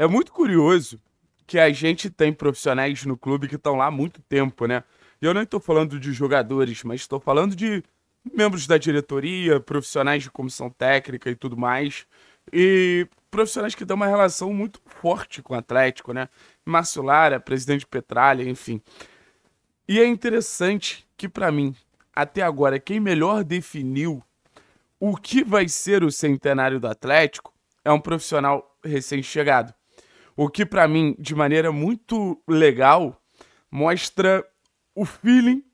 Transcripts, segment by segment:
É muito curioso que a gente tem profissionais no clube que estão lá há muito tempo, né? E eu não estou falando de jogadores, mas estou falando de membros da diretoria, profissionais de comissão técnica e tudo mais. E profissionais que têm uma relação muito forte com o Atlético, né? Márcio Lara, presidente Petralha, enfim. E é interessante que, para mim, até agora, quem melhor definiu o que vai ser o centenário do Atlético é um profissional recém-chegado, o que para mim, de maneira muito legal, mostra o feeling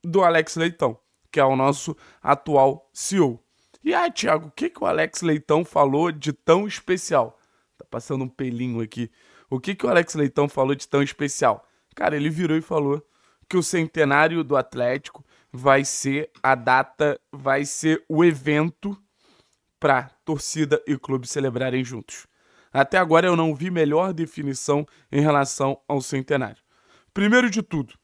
do Alex Leitão, que é o nosso atual CEO. E aí, ah, Thiago, o que, que o Alex Leitão falou de tão especial? Tá passando um pelinho aqui. O que, que o Alex Leitão falou de tão especial? Cara, ele virou e falou que o centenário do Atlético vai ser a data, vai ser o evento para torcida e clube celebrarem juntos. Até agora eu não vi melhor definição em relação ao centenário. Primeiro de tudo,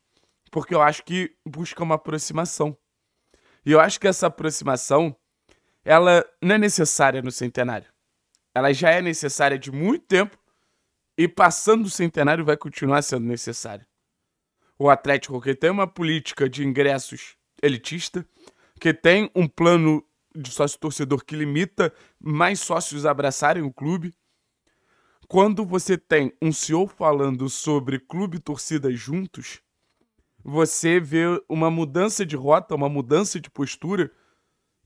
porque eu acho que busca uma aproximação. E eu acho que essa aproximação, ela não é necessária no centenário. Ela já é necessária de muito tempo e passando o centenário vai continuar sendo necessária. O Atlético que tem uma política de ingressos elitista, que tem um plano de sócio torcedor que limita mais sócios a abraçarem o clube quando você tem um CEO falando sobre clube e torcida juntos, você vê uma mudança de rota, uma mudança de postura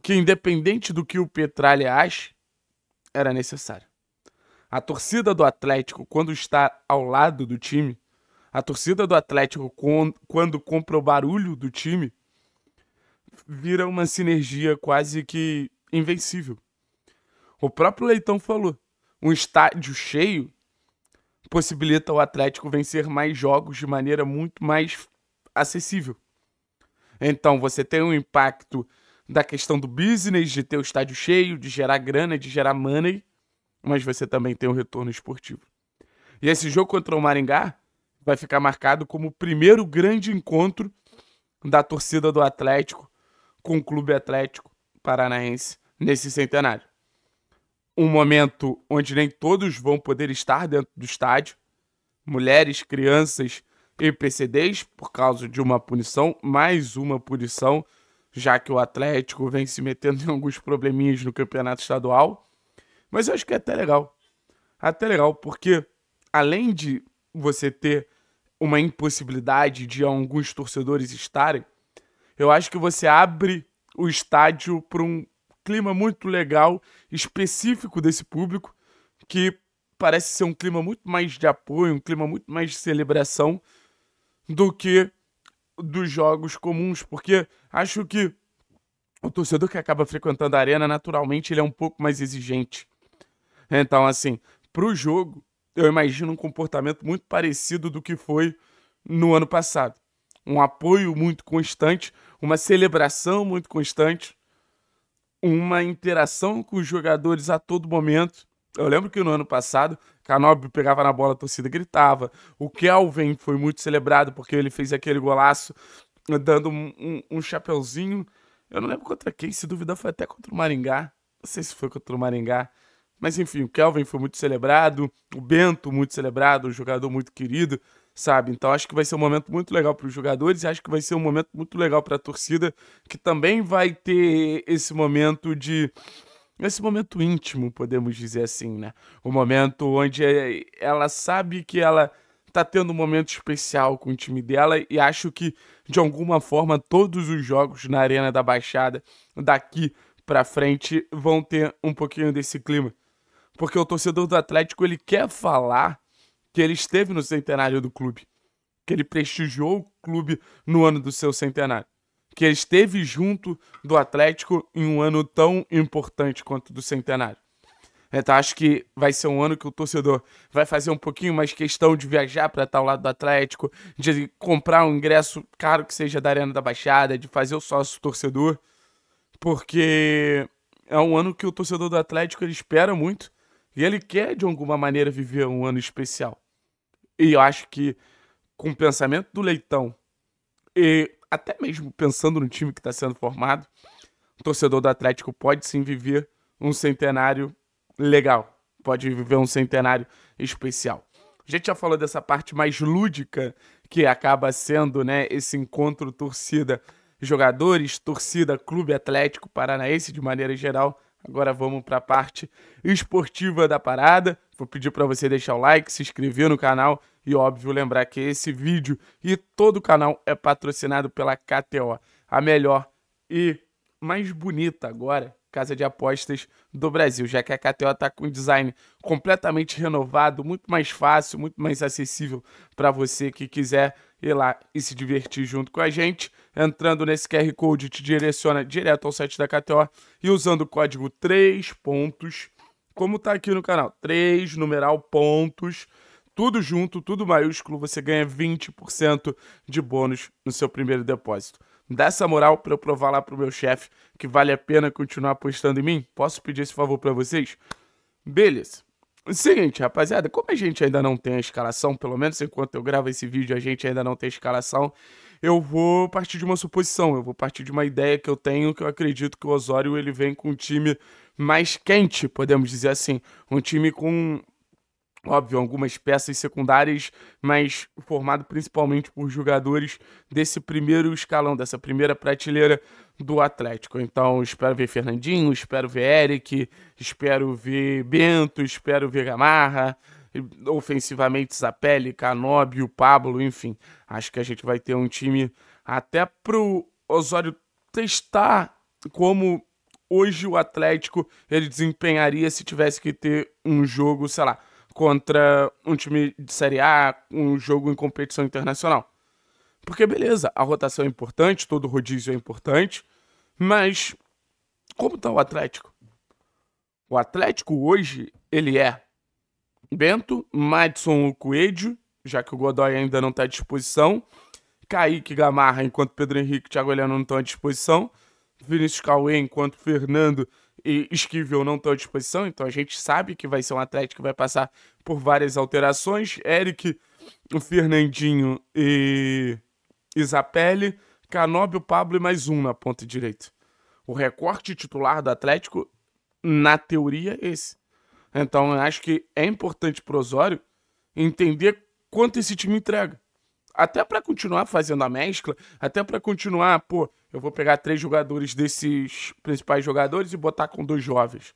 que, independente do que o Petralha ache, era necessário. A torcida do Atlético, quando está ao lado do time, a torcida do Atlético, quando compra o barulho do time, vira uma sinergia quase que invencível. O próprio Leitão falou: um estádio cheio possibilita o Atlético vencer mais jogos de maneira muito mais acessível. Então você tem um impacto da questão do business, de ter o estádio cheio, de gerar grana, de gerar money, mas você também tem o um retorno esportivo. E esse jogo contra o Maringá vai ficar marcado como o primeiro grande encontro da torcida do Atlético com o Clube Atlético Paranaense nesse centenário um momento onde nem todos vão poder estar dentro do estádio. Mulheres, crianças e PCDs, por causa de uma punição, mais uma punição, já que o Atlético vem se metendo em alguns probleminhas no campeonato estadual. Mas eu acho que é até legal. Até legal, porque além de você ter uma impossibilidade de alguns torcedores estarem, eu acho que você abre o estádio para um clima muito legal, específico desse público, que parece ser um clima muito mais de apoio, um clima muito mais de celebração do que dos jogos comuns, porque acho que o torcedor que acaba frequentando a arena, naturalmente, ele é um pouco mais exigente. Então, assim, para o jogo, eu imagino um comportamento muito parecido do que foi no ano passado. Um apoio muito constante, uma celebração muito constante uma interação com os jogadores a todo momento. Eu lembro que no ano passado, Canobio pegava na bola, a torcida gritava. O Kelvin foi muito celebrado porque ele fez aquele golaço dando um, um, um chapeuzinho. Eu não lembro contra quem, se duvidar foi até contra o Maringá. Não sei se foi contra o Maringá. Mas enfim, o Kelvin foi muito celebrado, o Bento muito celebrado, um jogador muito querido sabe? Então acho que vai ser um momento muito legal para os jogadores e acho que vai ser um momento muito legal para a torcida, que também vai ter esse momento de esse momento íntimo, podemos dizer assim, né? O momento onde é, ela sabe que ela tá tendo um momento especial com o time dela e acho que de alguma forma todos os jogos na Arena da Baixada daqui para frente vão ter um pouquinho desse clima. Porque o torcedor do Atlético ele quer falar que ele esteve no centenário do clube, que ele prestigiou o clube no ano do seu centenário, que ele esteve junto do Atlético em um ano tão importante quanto do centenário. Então acho que vai ser um ano que o torcedor vai fazer um pouquinho mais questão de viajar para estar ao lado do Atlético, de comprar um ingresso caro que seja da Arena da Baixada, de fazer o sócio torcedor, porque é um ano que o torcedor do Atlético ele espera muito e ele quer de alguma maneira viver um ano especial. E eu acho que com o pensamento do Leitão e até mesmo pensando no time que está sendo formado, o torcedor do Atlético pode sim viver um centenário legal, pode viver um centenário especial. A gente já falou dessa parte mais lúdica que acaba sendo, né, esse encontro torcida jogadores, torcida clube Atlético Paranaense de maneira geral Agora vamos para a parte esportiva da parada. Vou pedir para você deixar o like, se inscrever no canal e, óbvio, lembrar que esse vídeo e todo o canal é patrocinado pela KTO, a melhor e mais bonita agora casa de apostas do Brasil, já que a KTO está com um design completamente renovado, muito mais fácil, muito mais acessível para você que quiser ir lá e se divertir junto com a gente. Entrando nesse QR Code te direciona direto ao site da KTO e usando o código 3 pontos, como tá aqui no canal, 3 numeral pontos, tudo junto, tudo maiúsculo, você ganha 20% de bônus no seu primeiro depósito. Dá essa moral para eu provar lá pro meu chefe que vale a pena continuar apostando em mim? Posso pedir esse favor para vocês? Beleza. Seguinte, rapaziada, como a gente ainda não tem a escalação, pelo menos enquanto eu gravo esse vídeo, a gente ainda não tem a escalação, eu vou partir de uma suposição, eu vou partir de uma ideia que eu tenho, que eu acredito que o Osório ele vem com um time mais quente, podemos dizer assim, um time com óbvio, algumas peças secundárias, mas formado principalmente por jogadores desse primeiro escalão, dessa primeira prateleira do Atlético. Então, espero ver Fernandinho, espero ver Eric, espero ver Bento, espero ver Gamarra, ofensivamente Zapelli, Canóbio, Pablo, enfim. Acho que a gente vai ter um time até pro Osório testar como hoje o Atlético ele desempenharia se tivesse que ter um jogo, sei lá, contra um time de Série A, um jogo em competição internacional. Porque beleza, a rotação é importante, todo rodízio é importante, mas como está o Atlético? O Atlético hoje, ele é Bento, Madison Coelho, já que o Godoy ainda não está à disposição, Kaique Gamarra, enquanto Pedro Henrique e Thiago Heleno não estão à disposição, Vinícius Cauê, enquanto Fernando e Esquivel não estão à disposição, então a gente sabe que vai ser um Atlético que vai passar por várias alterações, Eric, Fernandinho e Isapelli, Canóbio, Pablo e mais um na ponta direita. O recorte titular do Atlético, na teoria, é esse. Então, acho que é importante para o Osório entender quanto esse time entrega. Até para continuar fazendo a mescla, até para continuar, pô, eu vou pegar três jogadores desses principais jogadores e botar com dois jovens.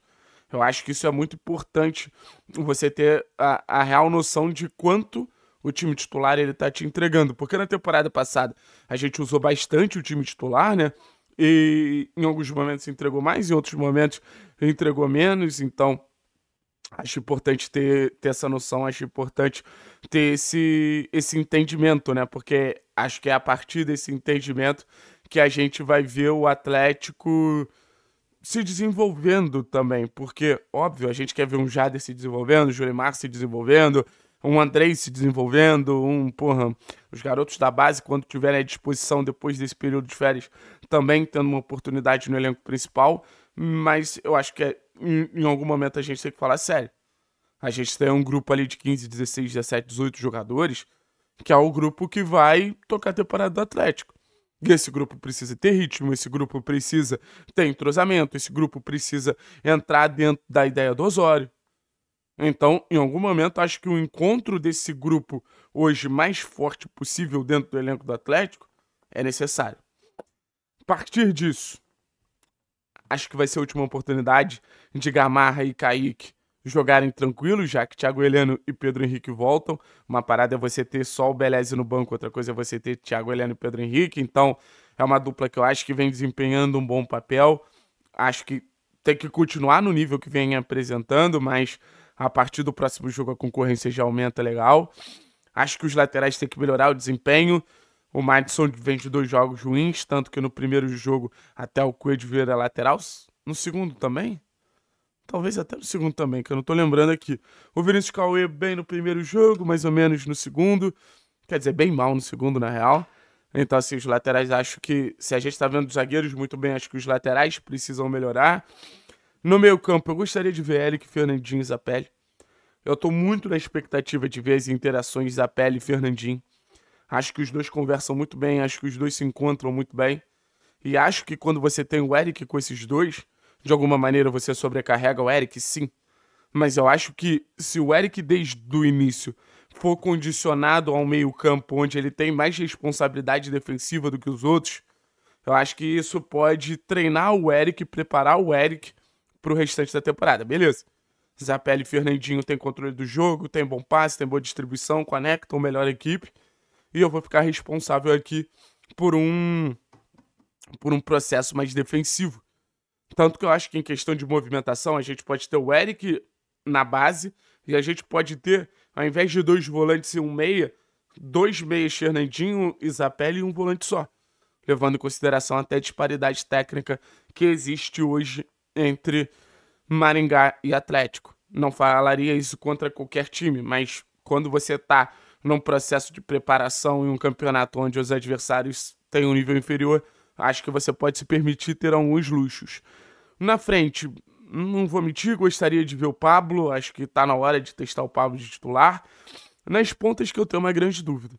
Eu acho que isso é muito importante, você ter a, a real noção de quanto o time titular ele tá te entregando. Porque na temporada passada a gente usou bastante o time titular, né? E em alguns momentos entregou mais, em outros momentos entregou menos. Então Acho importante ter, ter essa noção, acho importante ter esse, esse entendimento, né? Porque acho que é a partir desse entendimento que a gente vai ver o Atlético se desenvolvendo também. Porque, óbvio, a gente quer ver um Jader se desenvolvendo, o Julimar se desenvolvendo, um Andrei se desenvolvendo, um, porra, os garotos da base, quando tiverem à disposição depois desse período de férias, também tendo uma oportunidade no elenco principal. Mas eu acho que é em, em algum momento a gente tem que falar sério. A gente tem um grupo ali de 15, 16, 17, 18 jogadores, que é o grupo que vai tocar a temporada do Atlético. E esse grupo precisa ter ritmo, esse grupo precisa ter entrosamento, esse grupo precisa entrar dentro da ideia do Osório. Então, em algum momento, acho que o encontro desse grupo hoje mais forte possível dentro do elenco do Atlético é necessário. A partir disso, acho que vai ser a última oportunidade de Gamarra e Kaique jogarem tranquilos, já que Thiago Heleno e Pedro Henrique voltam. Uma parada é você ter só o Beleze no banco, outra coisa é você ter Thiago Heleno e Pedro Henrique. Então, é uma dupla que eu acho que vem desempenhando um bom papel. Acho que tem que continuar no nível que vem apresentando, mas a partir do próximo jogo a concorrência já aumenta legal. Acho que os laterais têm que melhorar o desempenho. O Madison vem de dois jogos ruins, tanto que no primeiro jogo até o Coelho vira lateral. No segundo também? Talvez até no segundo também, que eu não tô lembrando aqui. O Vinícius Cauê bem no primeiro jogo, mais ou menos no segundo. Quer dizer, bem mal no segundo, na real. Então, assim, os laterais, acho que... Se a gente tá vendo os zagueiros muito bem, acho que os laterais precisam melhorar. No meio campo, eu gostaria de ver Eric Fernandinho e Zapelli. Eu tô muito na expectativa de ver as interações Zapelli e Fernandinho. Acho que os dois conversam muito bem, acho que os dois se encontram muito bem. E acho que quando você tem o Eric com esses dois, de alguma maneira você sobrecarrega o Eric, sim. Mas eu acho que se o Eric desde o início for condicionado ao meio-campo, onde ele tem mais responsabilidade defensiva do que os outros, eu acho que isso pode treinar o Eric, preparar o Eric para o restante da temporada, beleza? Zapelli e Fernandinho tem controle do jogo, tem bom passe, tem boa distribuição, conectam melhor equipe e eu vou ficar responsável aqui por um por um processo mais defensivo. Tanto que eu acho que em questão de movimentação a gente pode ter o Eric na base e a gente pode ter, ao invés de dois volantes e um meia, dois meias Fernandinho, Isapelli e um volante só, levando em consideração até a disparidade técnica que existe hoje entre Maringá e Atlético. Não falaria isso contra qualquer time, mas quando você está num processo de preparação em um campeonato onde os adversários têm um nível inferior, acho que você pode se permitir ter alguns luxos. Na frente, não vou mentir, gostaria de ver o Pablo, acho que está na hora de testar o Pablo de titular. Nas pontas que eu tenho uma grande dúvida.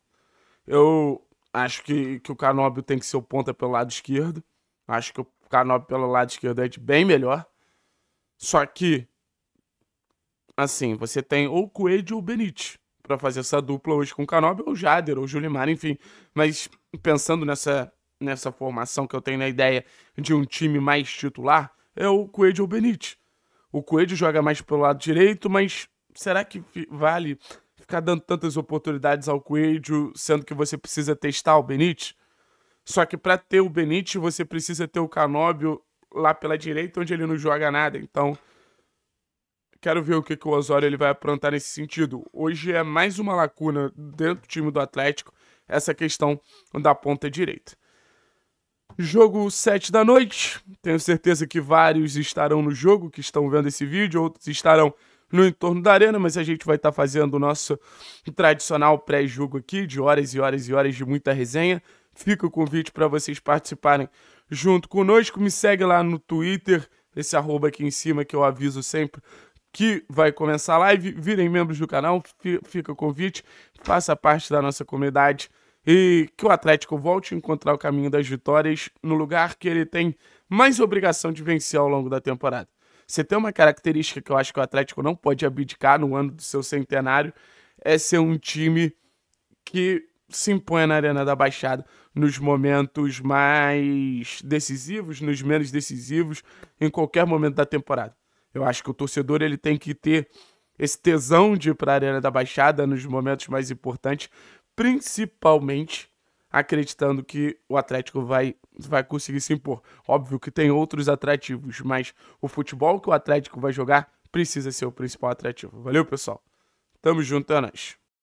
Eu acho que, que o Canóbio tem que ser o ponta pelo lado esquerdo. Acho que o Canóbio pelo lado esquerdo é de bem melhor. Só que, assim, você tem ou Coelho ou Benítez para fazer essa dupla hoje com o Canobi, ou Jader, ou Julimar, enfim. Mas pensando nessa, nessa formação que eu tenho na ideia de um time mais titular, é o Coelho ou Benite O Coelho joga mais pelo lado direito, mas será que vale ficar dando tantas oportunidades ao Coelho, sendo que você precisa testar o Benite Só que para ter o Benite você precisa ter o Canóbio lá pela direita, onde ele não joga nada. Então, Quero ver o que, que o Osório ele vai aprontar nesse sentido. Hoje é mais uma lacuna dentro do time do Atlético, essa questão da ponta direita. Jogo 7 da noite. Tenho certeza que vários estarão no jogo, que estão vendo esse vídeo, outros estarão no entorno da arena, mas a gente vai estar tá fazendo o nosso tradicional pré-jogo aqui, de horas e horas e horas de muita resenha. Fica o convite para vocês participarem junto conosco. Me segue lá no Twitter, esse arroba aqui em cima que eu aviso sempre que vai começar a live. Virem membros do canal, fica o convite, faça parte da nossa comunidade e que o Atlético volte a encontrar o caminho das vitórias no lugar que ele tem mais obrigação de vencer ao longo da temporada. Você tem uma característica que eu acho que o Atlético não pode abdicar no ano do seu centenário, é ser um time que se impõe na Arena da Baixada nos momentos mais decisivos, nos menos decisivos, em qualquer momento da temporada. Eu acho que o torcedor ele tem que ter esse tesão de ir para a Arena da Baixada nos momentos mais importantes, principalmente acreditando que o Atlético vai, vai conseguir se impor. Óbvio que tem outros atrativos, mas o futebol que o Atlético vai jogar precisa ser o principal atrativo. Valeu, pessoal. Tamo junto, é